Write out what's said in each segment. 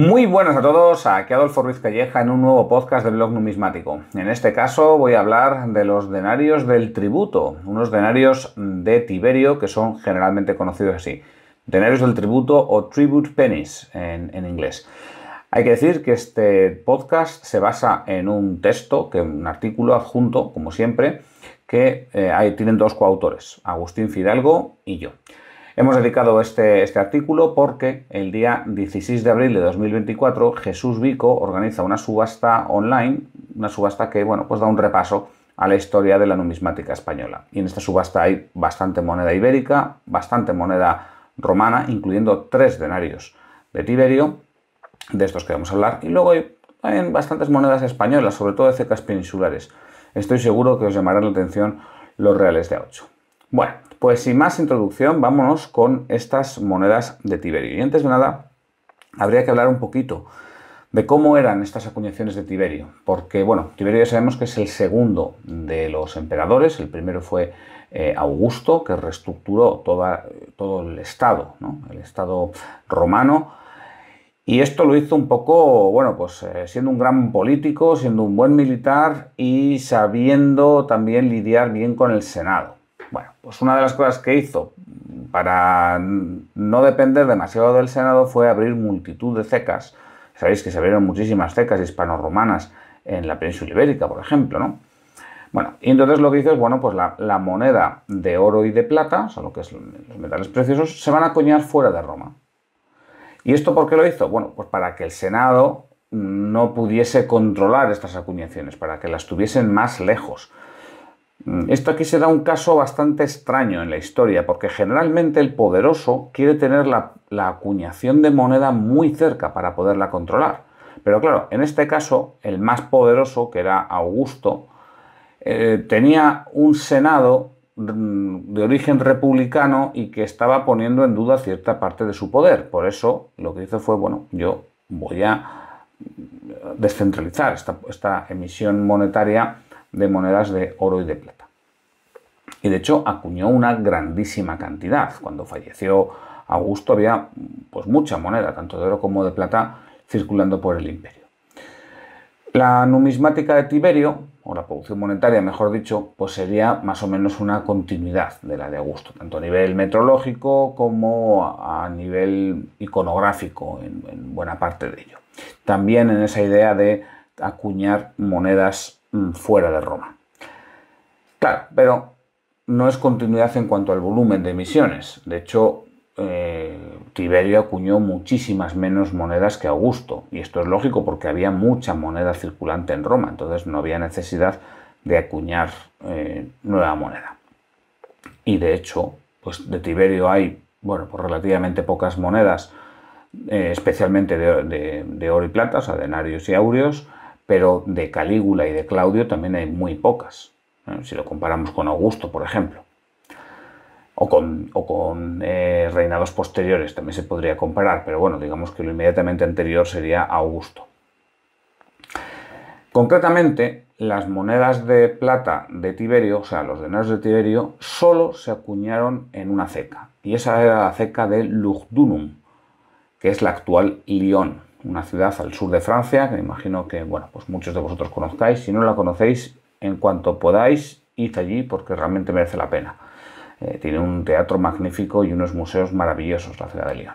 Muy buenas a todos, aquí Adolfo Ruiz Calleja en un nuevo podcast del blog numismático. En este caso voy a hablar de los denarios del tributo, unos denarios de Tiberio que son generalmente conocidos así. Denarios del tributo o tribute pennies en, inglés. Hay que decir que este podcast se basa en un texto, que un artículo adjunto, como siempre, que eh, tienen dos coautores, Agustín Fidalgo y yo. Hemos dedicado este, este artículo porque el día 16 de abril de 2024 Jesús Vico organiza una subasta online, una subasta que bueno, pues da un repaso a la historia de la numismática española. Y en esta subasta hay bastante moneda ibérica, bastante moneda romana, incluyendo tres denarios de Tiberio, de estos que vamos a hablar, y luego hay bastantes monedas españolas, sobre todo de cecas peninsulares. Estoy seguro que os llamarán la atención los reales de A8. Bueno, pues sin más introducción, vámonos con estas monedas de Tiberio. Y antes de nada, habría que hablar un poquito de cómo eran estas acuñaciones de Tiberio, porque bueno, Tiberio ya sabemos que es el segundo de los emperadores, el primero fue eh, Augusto, que reestructuró toda, todo el Estado, el Estado romano, y esto lo hizo un poco, bueno, pues eh, siendo un gran político, siendo un buen militar y sabiendo también lidiar bien con el Senado. Bueno, pues una de las cosas que hizo para no depender demasiado del Senado fue abrir multitud de cecas. Sabéis que se abrieron muchísimas cecas hispano-romanas en la península ibérica, por ejemplo, ¿no? Bueno, y entonces lo que hizo es, bueno, pues la, moneda de oro y de plata, o sea, lo que es los metales preciosos, se van a acuñar fuera de Roma. ¿Y esto por qué lo hizo? Bueno, pues para que el Senado no pudiese controlar estas acuñaciones, para que las tuviesen más lejos, Mm. Esto aquí se da un caso bastante extraño en la historia, porque generalmente el poderoso quiere tener la, acuñación de moneda muy cerca para poderla controlar. Pero claro, en este caso, el más poderoso, que era Augusto, eh, tenía un senado mm, de origen republicano y que estaba poniendo en duda cierta parte de su poder. Por eso lo que hizo fue, bueno, yo voy a mm, descentralizar esta emisión monetaria de monedas de oro y de plata. Y de hecho acuñó una grandísima cantidad. Cuando falleció Augusto había pues mucha moneda, tanto de oro como de plata, circulando por el imperio. La numismática de Tiberio, o la producción monetaria, mejor dicho, pues sería más o menos una continuidad de la de Augusto, tanto a nivel metrológico como a nivel iconográfico, en, en buena parte de ello. También en esa idea de acuñar monedas Mm, fuera de Roma. Claro, pero no es continuidad en cuanto al volumen de emisiones. De hecho, eh, Tiberio acuñó muchísimas menos monedas que Augusto. Y esto es lógico porque había mucha moneda circulante en Roma, entonces no había necesidad de acuñar eh, nueva moneda. Y de hecho, pues de Tiberio hay, bueno, pues relativamente pocas monedas, eh, especialmente de, de, oro y plata, o sea, denarios y aureos, pero de Calígula y de Claudio también hay muy pocas, si lo comparamos con Augusto, por ejemplo, o con, eh, reinados posteriores, también se podría comparar, pero bueno, digamos que lo inmediatamente anterior sería Augusto. Concretamente, las monedas de plata de Tiberio, o sea, los denarios de Tiberio, solo se acuñaron en una ceca, y esa era la ceca de Lugdunum, que es la actual Lyon una ciudad al sur de Francia, que me imagino que bueno, pues muchos de vosotros conozcáis. Si no la conocéis, en cuanto podáis, id allí porque realmente merece la pena. Eh, tiene un teatro magnífico y unos museos maravillosos la ciudad de Lyon.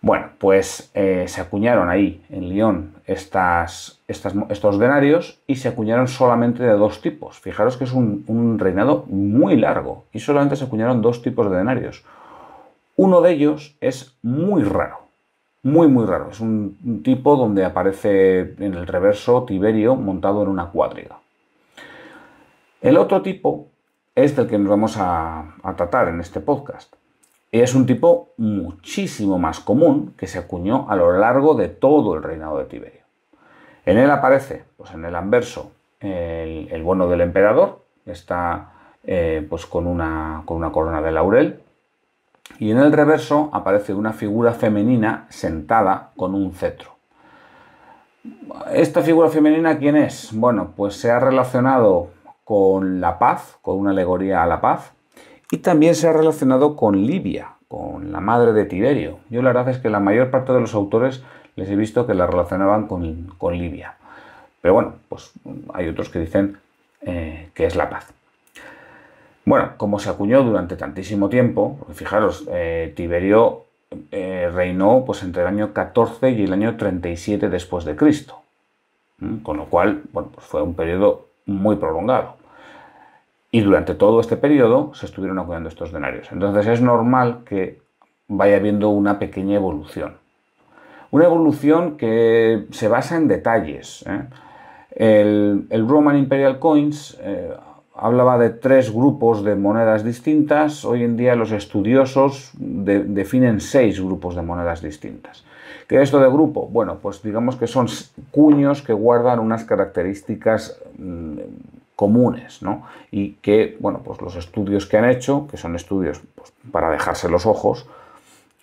Bueno, pues eh, se acuñaron ahí en Lyon estas, estos denarios y se acuñaron solamente de dos tipos. Fijaros que es un, reinado muy largo y solamente se acuñaron dos tipos de denarios. Uno de ellos es muy raro muy muy raro. Es un, tipo donde aparece en el reverso Tiberio montado en una cuadriga. El otro tipo es del que nos vamos a, tratar en este podcast. Es un tipo muchísimo más común que se acuñó a lo largo de todo el reinado de Tiberio. En él aparece, pues en el anverso, el, bono del emperador, está eh, pues con, una, con una corona de laurel, y en el reverso aparece una figura femenina sentada con un cetro. ¿Esta figura femenina quién es? Bueno, pues se ha relacionado con la paz, con una alegoría a la paz, y también se ha relacionado con Libia, con la madre de Tiberio. Yo la verdad es que la mayor parte de los autores les he visto que la relacionaban con, Libia. Pero bueno, pues hay otros que dicen eh, que es la paz. Bueno, como se acuñó durante tantísimo tiempo, fijaros, eh, Tiberio eh, reinó pues, entre el año 14 y el año 37 después de Cristo, con lo cual pues fue un periodo muy prolongado. Y durante todo este periodo se estuvieron acuñando estos denarios. Entonces es normal que vaya habiendo una pequeña evolución. Una evolución que se basa en detalles. ¿eh? El, Roman Imperial Coins, hablaba de tres grupos de monedas distintas. Hoy en día los estudiosos definen seis grupos de monedas distintas. ¿Qué es esto de grupo? Bueno, pues digamos que son cuños que guardan unas características mm, comunes, ¿no? Y que, bueno, pues los estudios que han hecho, que son estudios pues, para dejarse los ojos,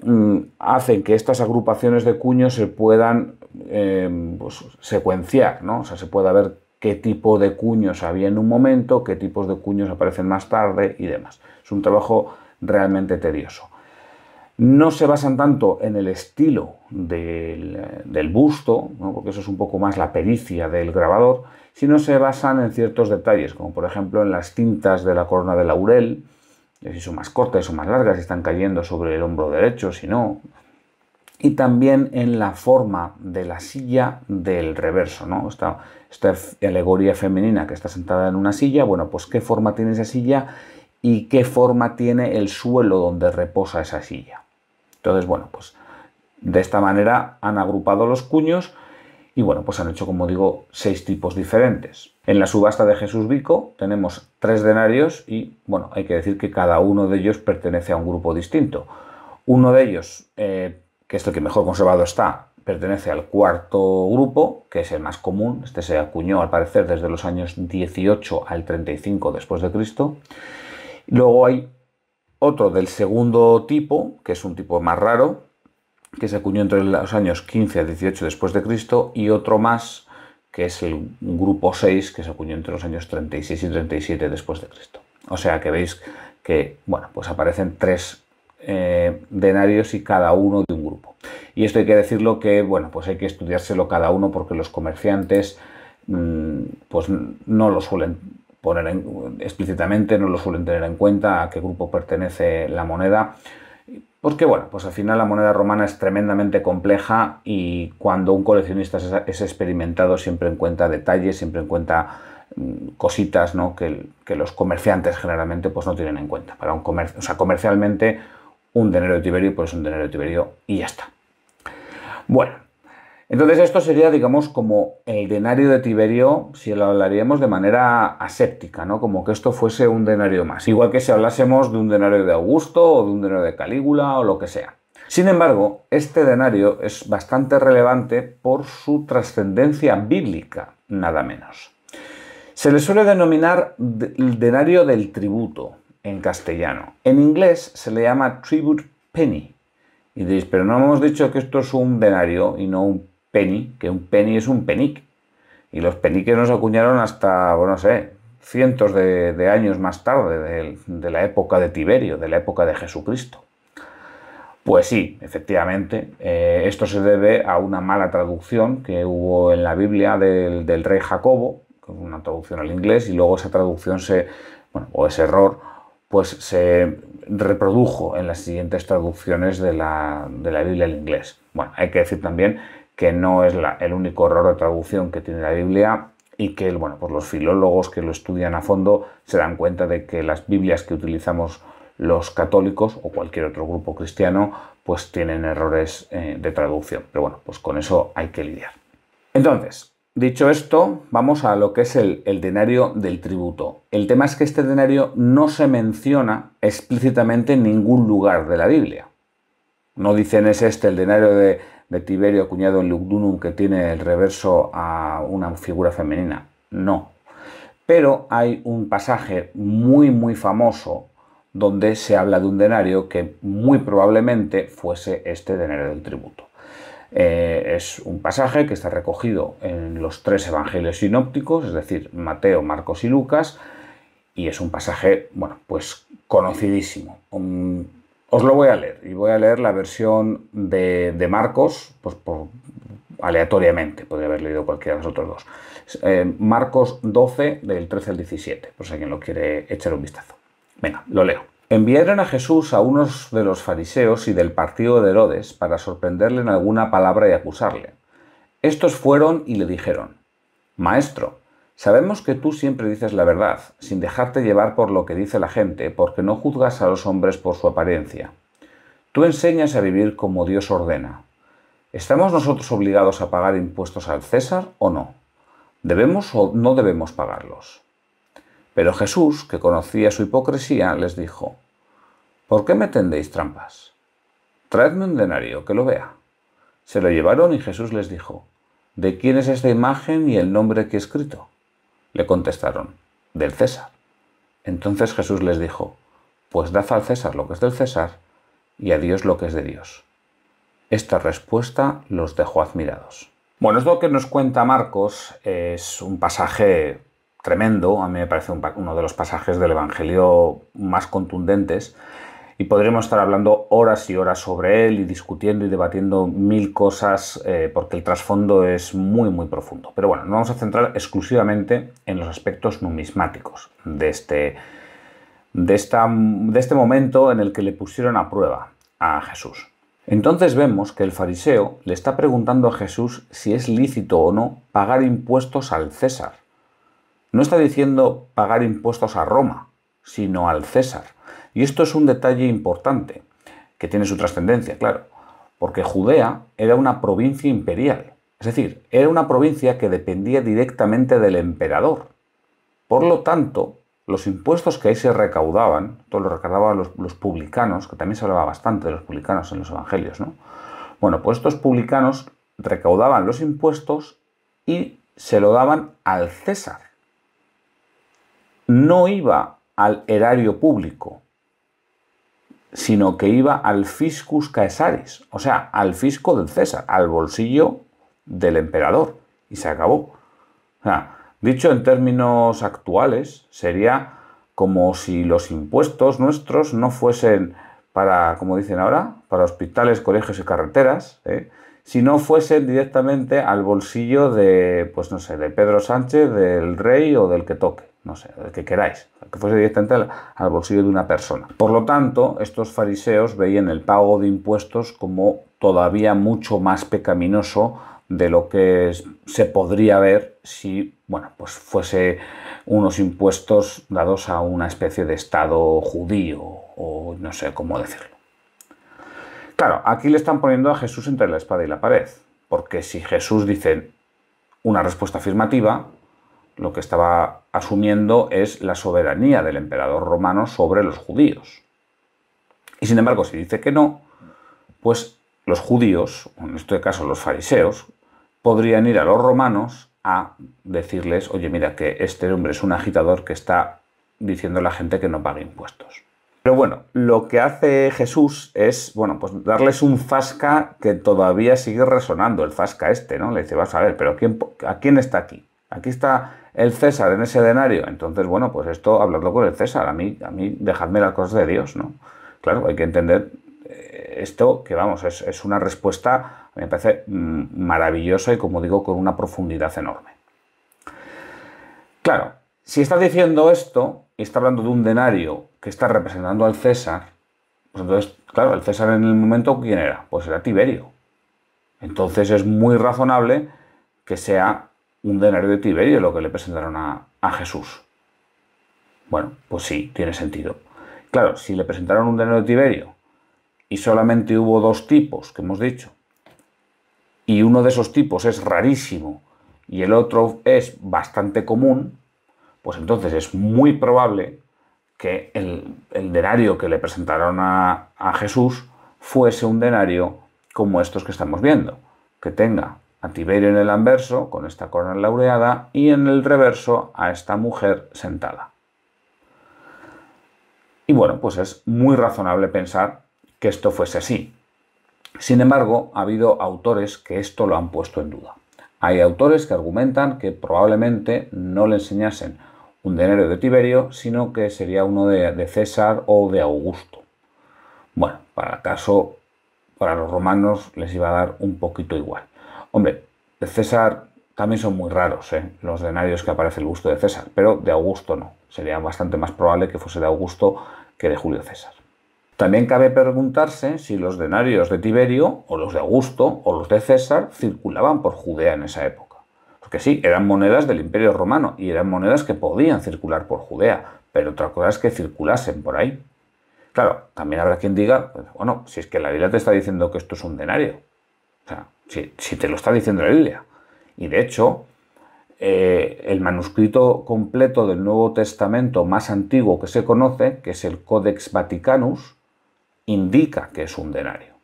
mm, hacen que estas agrupaciones de cuños se puedan eh, pues, secuenciar, ¿no? O sea, se pueda ver qué tipo de cuños había en un momento, qué tipos de cuños aparecen más tarde y demás. Es un trabajo realmente tedioso. No se basan tanto en el estilo del, busto, porque eso es un poco más la pericia del grabador, sino se basan en ciertos detalles, como por ejemplo en las tintas de la corona de laurel, si son más cortas, o más largas, si están cayendo sobre el hombro derecho, si no, y también en la forma de la silla del reverso, ¿no? Esta, esta alegoría femenina que está sentada en una silla, bueno, pues qué forma tiene esa silla y qué forma tiene el suelo donde reposa esa silla. Entonces, bueno, pues de esta manera han agrupado los cuños y bueno, pues han hecho, como digo, seis tipos diferentes. En la subasta de Jesús Vico tenemos tres denarios y bueno, hay que decir que cada uno de ellos pertenece a un grupo distinto. Uno de ellos eh, que es que mejor conservado está, pertenece al cuarto grupo, que es el más común. Este se acuñó al parecer desde los años 18 al 35 después de Cristo. Luego hay otro del segundo tipo, que es un tipo más raro, que se acuñó entre los años 15 a 18 después de Cristo y otro más que es el grupo 6 que se acuñó entre los años 36 y 37 después de Cristo. O sea que veis que bueno, pues aparecen tres eh, denarios y cada uno de un grupo. Y esto hay que decirlo que, bueno, pues hay que estudiárselo cada uno porque los comerciantes mm, pues no lo suelen poner explícitamente, no lo suelen tener en cuenta a qué grupo pertenece la moneda. Porque bueno, pues al final la moneda romana es tremendamente compleja y cuando un coleccionista es, experimentado siempre en cuenta detalles, siempre en cuenta mm, cositas que, los comerciantes generalmente pues no tienen en cuenta. Para un comercio o sea, comercialmente un denario de Tiberio, pues un denario de Tiberio y ya está. Bueno, entonces esto sería, digamos, como el denario de Tiberio, si lo hablaríamos de manera aséptica, ¿no? Como que esto fuese un denario más. Igual que si hablásemos de un denario de Augusto o de un denario de Calígula o lo que sea. Sin embargo, este denario es bastante relevante por su trascendencia bíblica, nada menos. Se le suele denominar el denario del tributo, en castellano. En inglés se le llama tribute penny. Y diréis, pero no hemos dicho que esto es un denario y no un penny, que un penny es un penique. Y los peniques nos acuñaron hasta, bueno, pues no sé, cientos de, años más tarde, de, la época de Tiberio, de la época de Jesucristo. Pues sí, efectivamente, eh, esto se debe a una mala traducción que hubo en la Biblia del, del rey Jacobo, una traducción al inglés, y luego esa traducción se, bueno, o ese error pues se reprodujo en las siguientes traducciones de la, Biblia al inglés. Bueno, hay que decir también que no es el único error de traducción que tiene la Biblia y que bueno, pues los filólogos que lo estudian a fondo se dan cuenta de que las Biblias que utilizamos los católicos o cualquier otro grupo cristiano pues tienen errores eh, de traducción. Pero bueno, pues con eso hay que lidiar. Entonces, Dicho esto, vamos a lo que es el, denario del tributo. El tema es que este denario no se menciona explícitamente en ningún lugar de la Biblia. No dicen es este el denario de, de Tiberio acuñado en Lugdunum que tiene el reverso a una figura femenina. No. Pero hay un pasaje muy muy famoso donde se habla de un denario que muy probablemente fuese este denario del tributo. Eh, es un pasaje que está recogido en los tres evangelios sinópticos, es decir, Mateo, Marcos y Lucas, y es un pasaje, bueno, pues conocidísimo. Mm, os lo voy a leer, y voy a leer la versión de, Marcos, pues aleatoriamente, podría haber leído cualquiera de los otros dos. Eh, Marcos 12, del 13 al 17, por si alguien lo quiere echar un vistazo. Venga, lo leo. Enviaron a Jesús a unos de los fariseos y del partido de Herodes para sorprenderle en alguna palabra y acusarle. Estos fueron y le dijeron, Maestro, sabemos que tú siempre dices la verdad, sin dejarte llevar por lo que dice la gente, porque no juzgas a los hombres por su apariencia. Tú enseñas a vivir como Dios ordena. ¿Estamos nosotros obligados a pagar impuestos al César o no? ¿Debemos o no debemos pagarlos? Pero Jesús, que conocía su hipocresía, les dijo, ¿Por qué me tendéis trampas? Traedme un denario, que lo vea. Se lo llevaron y Jesús les dijo, ¿De quién es esta imagen y el nombre que he escrito? Le contestaron, del César. Entonces Jesús les dijo, pues dad al César lo que es del César y a Dios lo que es de Dios. Esta respuesta los dejó admirados. Bueno, esto que nos cuenta Marcos es un pasaje tremendo, a mí me parece uno de los pasajes del Evangelio más contundentes y podremos estar hablando horas y horas sobre él y discutiendo y debatiendo mil cosas eh, porque el trasfondo es muy muy profundo. Pero bueno, nos vamos a centrar exclusivamente en los aspectos numismáticos de este, de, esta, de este momento en el que le pusieron a prueba a Jesús. Entonces vemos que el fariseo le está preguntando a Jesús si es lícito o no pagar impuestos al César. No está diciendo pagar impuestos a Roma, sino al César. Y esto es un detalle importante, que tiene su trascendencia, claro, porque Judea era una provincia imperial, es decir, era una provincia que dependía directamente del emperador. Por lo tanto, los impuestos que ahí se recaudaban, todo lo recaudaban los, publicanos, que también se hablaba bastante de los publicanos en los evangelios, ¿no? Bueno, pues estos publicanos recaudaban los impuestos y se lo daban al César. No iba al erario público, sino que iba al fiscus caesaris, o sea, al fisco del César, al bolsillo del emperador. Y se acabó. dicho en términos actuales, sería como si los impuestos nuestros no fuesen para, como dicen ahora, para hospitales, colegios y carreteras, sino ¿eh? si no fuesen directamente al bolsillo de, pues no sé, de Pedro Sánchez, del rey o del que toque no sé, el que queráis, que fuese directamente al, al, bolsillo de una persona. Por lo tanto, estos fariseos veían el pago de impuestos como todavía mucho más pecaminoso de lo que se podría ver si, bueno, pues fuese unos impuestos dados a una especie de Estado judío o no sé cómo decirlo. Claro, aquí le están poniendo a Jesús entre la espada y la pared, porque si Jesús dice una respuesta afirmativa, lo que estaba asumiendo es la soberanía del emperador romano sobre los judíos. Y sin embargo, si dice que no, pues los judíos, en este caso los fariseos, podrían ir a los romanos a decirles, oye, mira que este hombre es un agitador que está diciendo a la gente que no pague impuestos. Pero bueno, lo que hace Jesús es, bueno, pues darles un fasca que todavía sigue resonando, el fasca este, ¿no? Le dice, vas a ver, pero ¿a quién está aquí? Aquí está el César en ese denario. Entonces, bueno, pues esto hablarlo con el César. A mí, a mí dejadme las cosas de Dios, ¿no? Claro, hay que entender eh, esto, que vamos, es, una respuesta, me parece mm, maravillosa y como digo, con una profundidad enorme. Claro, si estás diciendo esto y está hablando de un denario que está representando al César, pues entonces, claro, el César en el momento, ¿quién era? Pues era Tiberio. Entonces es muy razonable que sea un denario de Tiberio lo que le presentaron a, Jesús. Bueno, pues sí, tiene sentido. Claro, si le presentaron un denario de Tiberio y solamente hubo dos tipos que hemos dicho, y uno de esos tipos es rarísimo y el otro es bastante común, pues entonces es muy probable que el, denario que le presentaron a, a Jesús fuese un denario como estos que estamos viendo, que tenga a Tiberio en el anverso, con esta corona laureada, y en el reverso a esta mujer sentada. Y bueno, pues es muy razonable pensar que esto fuese así. Sin embargo, ha habido autores que esto lo han puesto en duda. Hay autores que argumentan que probablemente no le enseñasen un denario de Tiberio, sino que sería uno de, de César o de Augusto. Bueno, para acaso, para los romanos les iba a dar un poquito igual. Hombre, de César también son muy raros ¿eh? los denarios que aparece el gusto de César, pero de Augusto no. Sería bastante más probable que fuese de Augusto que de Julio César. También cabe preguntarse si los denarios de Tiberio, o los de Augusto, o los de César circulaban por Judea en esa época. Porque sí, eran monedas del Imperio Romano y eran monedas que podían circular por Judea, pero otra cosa es que circulasen por ahí. Claro, también habrá quien diga, pues bueno, si es que la Biblia te está diciendo que esto es un denario. O sea, si, te lo está diciendo la Biblia. Y de hecho, eh, el manuscrito completo del Nuevo Testamento más antiguo que se conoce, que es el Codex Vaticanus, indica que es un denario.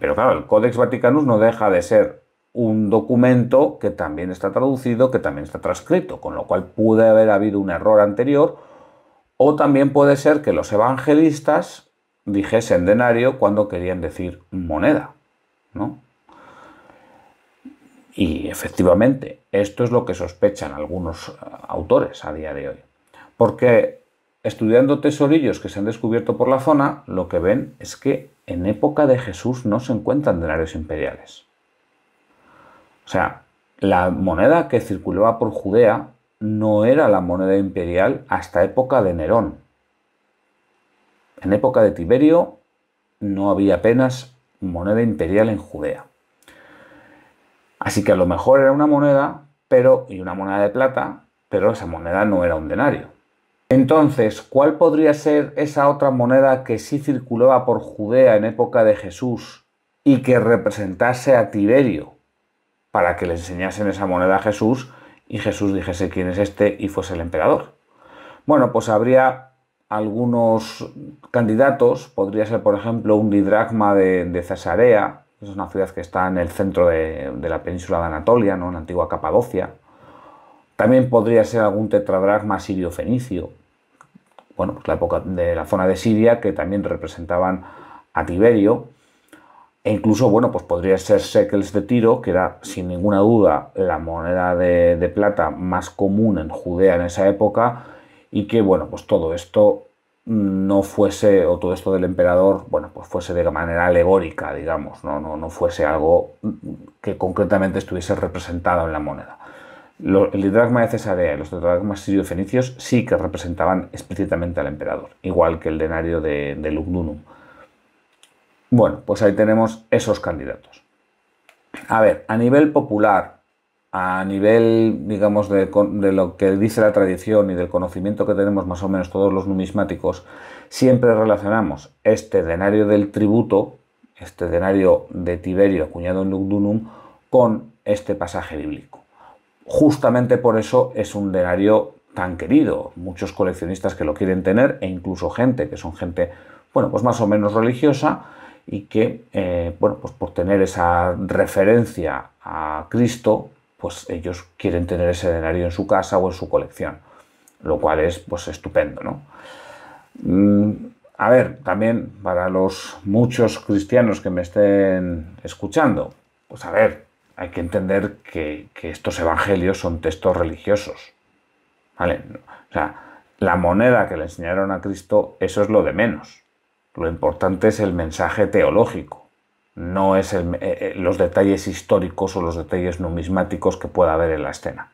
pero claro, el Codex Vaticanus no deja de ser un documento que también está traducido, que también está transcrito, con lo cual puede haber habido un error anterior, o también puede ser que los evangelistas dijesen denario cuando querían decir moneda, ¿no? Y efectivamente, esto es lo que sospechan algunos eh, autores a día de hoy. Porque estudiando tesorillos que se han descubierto por la zona, lo que ven es que en época de Jesús no se encuentran denarios imperiales. O sea, la moneda que circulaba por Judea no era la moneda imperial hasta época de Nerón. En época de Tiberio no había apenas moneda imperial en Judea. Así que a lo mejor era una moneda, pero y una moneda de plata, pero esa moneda no era un denario. Entonces, ¿cuál podría ser esa otra moneda que sí circulaba por Judea en época de Jesús y que representase a Tiberio para que le enseñasen esa moneda a Jesús y Jesús dijese quién es este y fuese el emperador? Bueno, pues habría algunos candidatos, podría ser por ejemplo un didragma de, de Cesarea, es una ciudad que está en el centro de, la península de Anatolia, ¿no? en la antigua Capadocia. También podría ser algún tetradragma sirio-fenicio. Bueno, pues la época de la zona de Siria, que también representaban a Tiberio. E incluso, bueno, pues podría ser Sekels de Tiro, que era sin ninguna duda la moneda de, de plata más común en Judea en esa época, y que, bueno, pues todo esto no fuese, o todo esto del emperador, bueno, pues fuese de manera alegórica, digamos, no, no, no fuese algo que concretamente estuviese representado en la moneda. el didragma de Cesarea y los didragmas sirio-fenicios sí que representaban explícitamente al emperador, igual que el denario de, de Lugdunum. Bueno, pues ahí tenemos esos candidatos. A ver, a nivel popular, a nivel, digamos, de, lo que dice la tradición y del conocimiento que tenemos más o menos todos los numismáticos, siempre relacionamos este denario del tributo, este denario de Tiberio acuñado en Lugdunum, con este pasaje bíblico. Justamente por eso es un denario tan querido. Muchos coleccionistas que lo quieren tener e incluso gente que son gente, bueno, pues más o menos religiosa y que, eh, bueno, pues por tener esa referencia a Cristo, pues ellos quieren tener ese denario en su casa o en su colección, lo cual es pues estupendo, ¿no? Mm, a ver, también para los muchos cristianos que me estén escuchando, pues a ver, hay que entender que, que estos evangelios son textos religiosos, ¿vale? O sea, la moneda que le enseñaron a Cristo, eso es lo de menos. Lo importante es el mensaje teológico no es eh, eh, los detalles históricos o los detalles numismáticos que pueda haber en la escena.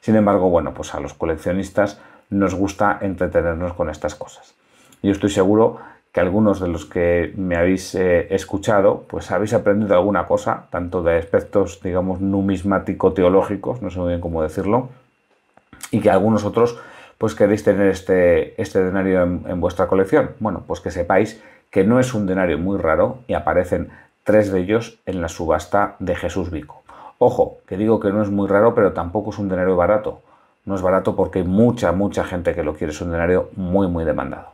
Sin embargo, bueno, pues a los coleccionistas nos gusta entretenernos con estas cosas. Yo estoy seguro que algunos de los que me habéis eh, escuchado, pues habéis aprendido alguna cosa, tanto de aspectos, digamos, numismático-teológicos, no sé muy bien cómo decirlo, y que algunos otros, pues queréis tener este, este denario en vuestra colección. Bueno, pues que sepáis que no es un denario muy raro y aparecen tres de ellos en la subasta de Jesús Vico. Ojo, que digo que no es muy raro, pero tampoco es un denario barato. No es barato porque hay mucha, mucha gente que lo quiere. Es un denario muy, muy demandado.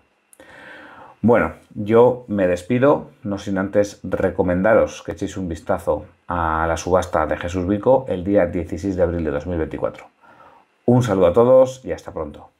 Bueno, yo me despido, no sin antes recomendaros que echéis un vistazo a la subasta de Jesús Vico el día 16 de abril de 2024. Un saludo a todos y hasta pronto.